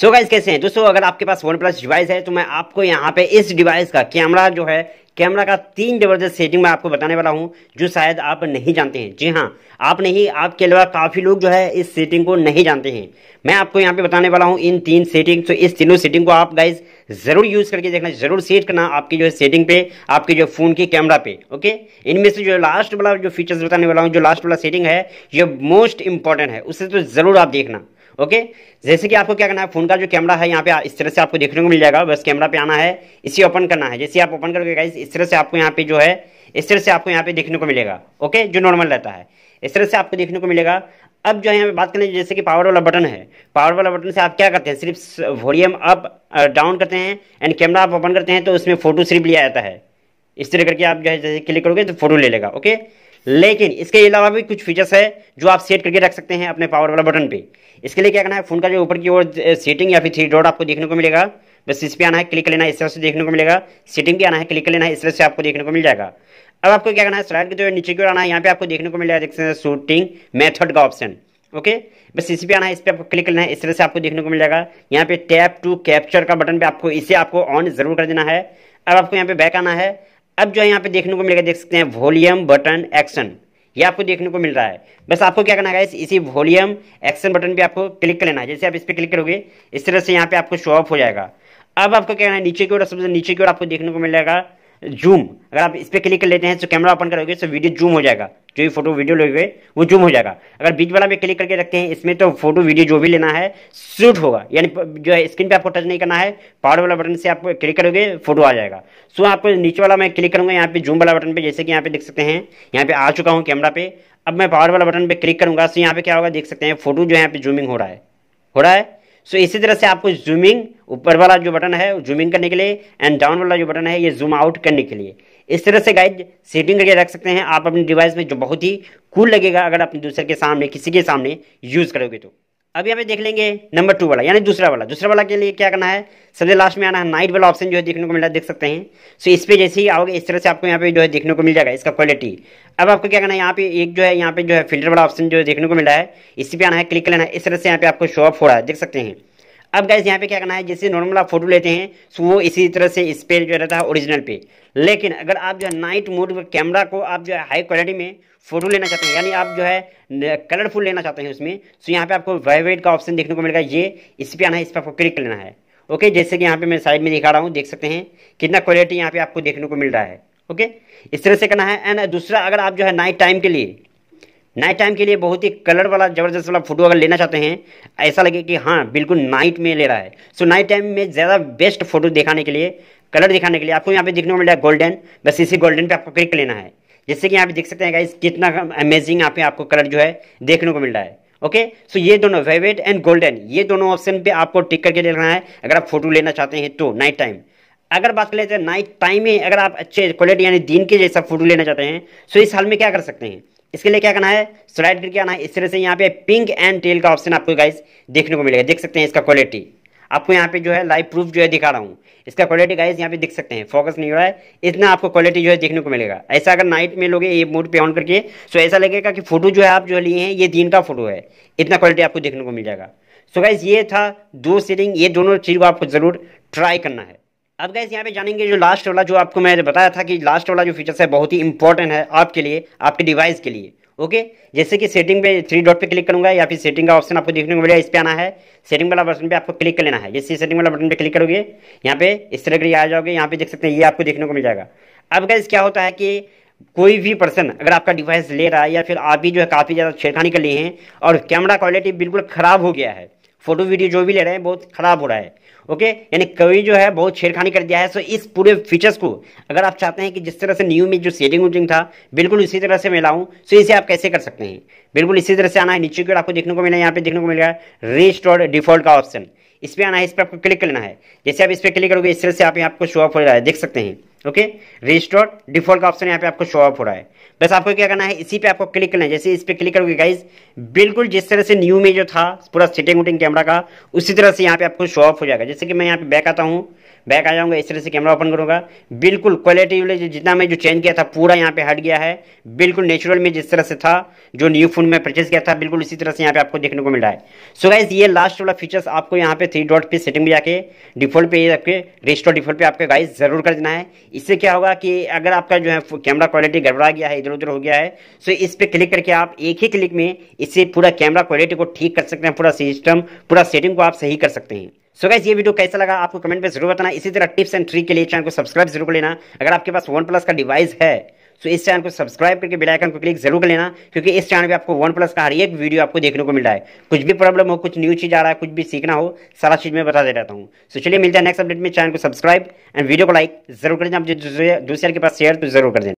so guys कैसे हैं दोस्तों अगर आपके पास वन प्लस डिवाइस है तो मैं आपको यहाँ पे इस डिवाइस का कैमरा जो है कैमरा का तीन जबरदस्त सेटिंग मैं आपको बताने वाला हूँ जो शायद आप नहीं जानते हैं जी हाँ आप नहीं आपके अलावा काफ़ी लोग जो है इस सेटिंग को नहीं जानते हैं मैं आपको यहाँ पे बताने वाला हूँ इन तीन सेटिंग तो इस तीनों सेटिंग को आप गाइज ज़रूर यूज़ करके देखना जरूर सेट करना आपकी जो है सेटिंग पे आपके जो फ़ोन के कैमरा पे ओके इनमें से जो लास्ट वाला जो फीचर्स बताने वाला हूँ जो लास्ट वाला सेटिंग है ये मोस्ट इंपॉर्टेंट है उसे तो ज़रूर आप देखना ओके जैसे कि आपको क्या करना है फोन का जो कैमरा है यहाँ पे इस तरह से आपको देखने को मिल जाएगा बस कैमरा पे आना है इसे ओपन करना है जैसे आप ओपन करोगे गाइस इस तरह से आपको यहाँ पे जो है इस तरह से आपको यहाँ पे देखने को मिलेगा ओके जो नॉर्मल रहता है इस तरह से आपको देखने को मिलेगा अब जो है यहाँ पे बात करें जैसे कि पावर वाला बटन है पावर वाला बटन से आप क्या करते हैं सिर्फ वॉल्यूम अप डाउन करते हैं एंड कैमरा आप ओपन करते हैं तो उसमें फोटो सिर्फ लिया जाता है इस तरह करके आप जो है जैसे क्लिक करोगे तो फोटो ले लेगा ओके लेकिन इसके अलावा भी कुछ फीचर्स है जो आप सेट करके रख सकते हैं अपने पावर वाला बटन पे इसके लिए क्या करना है फोन का जो ऊपर की ओर सेटिंग या फिर थ्री डॉट आपको देखने को मिलेगा बस इस पर आना है क्लिक लेना है इस तरह से देखने को मिलेगा सेटिंग भी आना है क्लिक लेना है इस तरह से आपको देखने को मिल जाएगा अब आपको क्या करना है स्लाइड के जो नीचे की ओर आना है यहाँ पे आपको देखने को मिल जाएगा हैं शूटिंग मेथड का ऑप्शन ओके बस इस पर आना है इस पर आपको क्लिक करना है इस तरह से आपको देखने को मिल जाएगा यहाँ पे टैप टू कैप्चर का बटन पर आपको इसे आपको ऑन जरूर कर देना है अब आपको यहाँ पे बैक आना है अब जो है यहाँ पे देखने को मिलेगा देख सकते हैं वॉल्यूम बटन एक्शन ये आपको देखने को मिल रहा है बस आपको क्या करना है इसी वॉल्यूम एक्शन बटन पे आपको क्लिक कर लेना है जैसे आप इस पर क्लिक करोगे इस तरह से यहाँ पे आपको शो ऑफ हो जाएगा अब आपको क्या करना है नीचे की ओर सबसे नीचे की ओर आपको देखने को मिलेगा जूम अगर आप इस पर क्लिक कर लेते हैं तो कैमरा ओपन करोगे तो वीडियो जूम हो जाएगा जो भी फोटो वीडियो लोगे वो जूम हो जाएगा अगर बीच वाला में क्लिक करके रखते हैं इसमें तो फोटो वीडियो जो भी लेना है शूट होगा यानी जो है स्क्रीन पे आपको टच नहीं करना है पावर वाला बटन से आप क्लिक करोगे फोटो आ जाएगा सो आपको नीचे वाला मैं क्लिक करूँगा यहाँ पे जूम वाला बटन पर जैसे कि यहाँ पे देख सकते हैं यहाँ पे आ चुका हूँ कैमरा पे अब मैं पावर वाला बटन पर क्लिक करूँगा सो यहाँ पे क्या होगा देख सकते हैं फोटो जो है यहाँ पे जूमिंग हो रहा है हो रहा है सो so, इसी तरह से आपको जूमिंग ऊपर वाला जो बटन है जूमिंग करने के लिए एंड डाउन वाला जो बटन है ये जूम आउट करने के लिए इस तरह से गाइड सेटिंग करके रख सकते हैं आप अपने डिवाइस में जो बहुत ही कूल लगेगा अगर आप दूसरे के सामने किसी के सामने यूज़ करोगे तो अभी हमें देख लेंगे नंबर टू वाला यानी दूसरा वाला दूसरा वाला के लिए क्या करना है सबसे लास्ट में आना है नाइट वाला ऑप्शन जो है देखने को मिला देख सकते हैं सो इस पर जैसे ही आओगे इस तरह से आपको यहाँ पे जो है देखने को मिल जाएगा इसका क्वालिटी अब आपको क्या करना है यहाँ पे एक जो है यहाँ पे जो है फिल्टर वाला ऑप्शन जो है देखने को मिला है इसी पे आना है क्लिक करना है इस तरह से यहाँ पे आपको शो ऑफ हो रहा है देख सकते हैं अब गैस यहाँ पे क्या करना है जैसे नॉर्मल आप फोटो लेते हैं तो वो इसी तरह से इस पे जो रहता है ओरिजिनल पे लेकिन अगर आप जो है नाइट मोड कैमरा को आप जो है हाई क्वालिटी में फोटो लेना चाहते हैं यानी आप जो है कलरफुल लेना चाहते हैं उसमें सो यहाँ पे आपको वाइवेट का ऑप्शन देखने को मिलेगा ये इस पर आना है इस पर आपको क्लिक लेना है ओके जैसे कि यहाँ पे मैं साइड में दिखा रहा हूँ देख सकते हैं कितना क्वालिटी यहाँ पे आपको देखने को मिल रहा है ओके इस तरह से करना है एंड दूसरा अगर आप जो है नाइट टाइम के लिए नाइट टाइम के लिए बहुत ही कलर वाला ज़बरदस्त वाला फ़ोटो अगर लेना चाहते हैं ऐसा लगे कि हाँ बिल्कुल नाइट में ले रहा है सो नाइट टाइम में ज़्यादा बेस्ट फोटो दिखाने के लिए कलर दिखाने के लिए आपको यहाँ पे देखने को मिल रहा है गोल्डन बस इसी गोल्डन पे आपको क्लिक लेना है जैसे कि यहाँ पे देख सकते हैं गाइस कितना अमेजिंग यहाँ पे आपको कलर जो है देखने को मिल रहा है ओके सो ये दोनों वेवेट एंड गोल्डन ये दोनों ऑप्शन पे आपको टिक करके देखना है अगर आप फोटो लेना चाहते हैं तो नाइट टाइम अगर बात कर लेते हैं नाइट टाइम में अगर आप अच्छे क्वालिटी यानी दिन के जैसा फोटो लेना चाहते हैं सो इस हाल में क्या कर सकते हैं इसके लिए क्या करना है स्लाइड करके आना है इस तरह से यहाँ पे पिंक एंड टेल का ऑप्शन आपको गाइस देखने को मिलेगा देख सकते हैं इसका क्वालिटी आपको यहाँ पे जो है लाइव प्रूफ जो है दिखा रहा हूँ इसका क्वालिटी गाइस यहाँ पे देख सकते हैं फोकस नहीं हो रहा है इतना आपको क्वालिटी जो है देखने को मिलेगा ऐसा अगर नाइट में लोगे ये मोड पे ऑन करके सो तो ऐसा लगेगा कि फोटो जो है आप जो लिए हैं ये दिन का फोटो है इतना क्वालिटी आपको देखने को मिल जाएगा सो गाइज ये था दो सीटिंग ये दोनों चीज़ को आपको ज़रूर ट्राई करना है अब गैस यहाँ पे जानेंगे जो लास्ट वाला जो आपको मैं बताया था कि लास्ट वाला जो फीचर्स है बहुत ही इंपॉर्टेंट है आपके लिए आपके डिवाइस के लिए ओके जैसे कि सेटिंग पे थ्री डॉट पे क्लिक करूंगा या फिर सेटिंग का ऑप्शन आपको देखने को मिलेगा इस पर आना है सेटिंग वाला बटन पे आपको क्लिक कर लेना है जैसे सेटिंग वाला बटन पे क्लिक करोगे यहाँ पे इस तरह के आ जाओगे यहाँ पे देख सकते हैं ये आपको देखने को मिल जाएगा अब गैस क्या होता है कि कोई भी पर्सन अगर आपका डिवाइस ले रहा है या फिर आप भी जो है काफ़ी ज़्यादा छेड़खानी कर लिए हैं और कैमरा क्वालिटी बिल्कुल ख़राब हो गया है फोटो वीडियो जो भी ले रहे हैं बहुत ख़राब हो रहा है ओके यानी कवि जो है बहुत छेड़खानी कर दिया है सो इस पूरे फीचर्स को अगर आप चाहते हैं कि जिस तरह से न्यू में जो सेटिंग वेटिंग था बिल्कुल इसी तरह से मैं लाऊँ सो इसे आप कैसे कर सकते हैं बिल्कुल इसी तरह से आना है नीचे की आपको देखने को मिला है यहाँ पे देखने को मिलेगा रिस्टोर डिफॉल्ट का ऑप्शन इस पर आना है इस पर आपको क्लिक करना है जैसे आप इस पर क्लिक करोगे इस तरह से आप यहाँ आपको शो ऑफ हो रहा है देख सकते हैं ओके रजिस्टर्ड डिफॉल्ट का ऑप्शन यहाँ पे आपको शो ऑफ हो रहा है बस आपको क्या करना है इसी पे आपको क्लिक करना है जैसे इस पर क्लिक करोगे गाइज बिल्कुल जिस तरह से न्यू में जो था पूरा सेटिंग उटिंग कैमरा का उसी तरह से यहाँ पे आपको शो ऑफ हो जाएगा जैसे कि मैं यहाँ पे बैक आता हूँ बैक आ जाऊंगा इस तरह से कैमरा ओपन करूंगा बिल्कुल क्वालिटी जितना मैं जो चेंज किया था पूरा यहाँ पे हट गया है बिल्कुल नेचुरल में जिस तरह से था जो न्यू फोन में परचेज किया था बिल्कुल इसी तरह से यहाँ पे आपको देखने को मिल रहा है सो गाइज ये लास्ट वाला फीचर्स आपको यहाँ पे थ्री डॉट पे सेटिंग में जाके डिफॉल्ट पे आपके रिस्टोर डिफॉल्ट पे आपके गाइज जरूर कर देना है इससे क्या होगा कि अगर आपका जो है कैमरा क्वालिटी गड़बड़ा गया है इधर उधर हो गया है सो तो इस पर क्लिक करके आप एक ही क्लिक में इससे पूरा कैमरा क्वालिटी को ठीक कर सकते हैं पूरा सिस्टम पूरा सेटिंग को आप सही कर सकते हैं सो so ये वीडियो कैसा लगा आपको कमेंट में जरूर बताना इसी तरह टिप्स एंड ट्रिक के लिए चैनल को सब्सक्राइब जरूर कर लेना अगर आपके पास वन प्लस का डिवाइस है सो तो इस चैनल को सब्सक्राइब करके बेल आइकन को क्लिक जरूर कर लेना क्योंकि इस चैनल पे आपको वन प्लस का हर एक वीडियो आपको देखने को मिल रहा है कुछ भी प्रॉब्लम हो कुछ न्यू चीज़ आ रहा है कुछ भी सीखना हो सारा चीज़ मैं बता दे रहता हूँ सो चलिए मिलता है नेक्स्ट अपडेट में चैनल को सब्सक्राइब एंड वीडियो को लाइक जरूर कर देना दूसरे के पास शेयर तो जरूर कर देना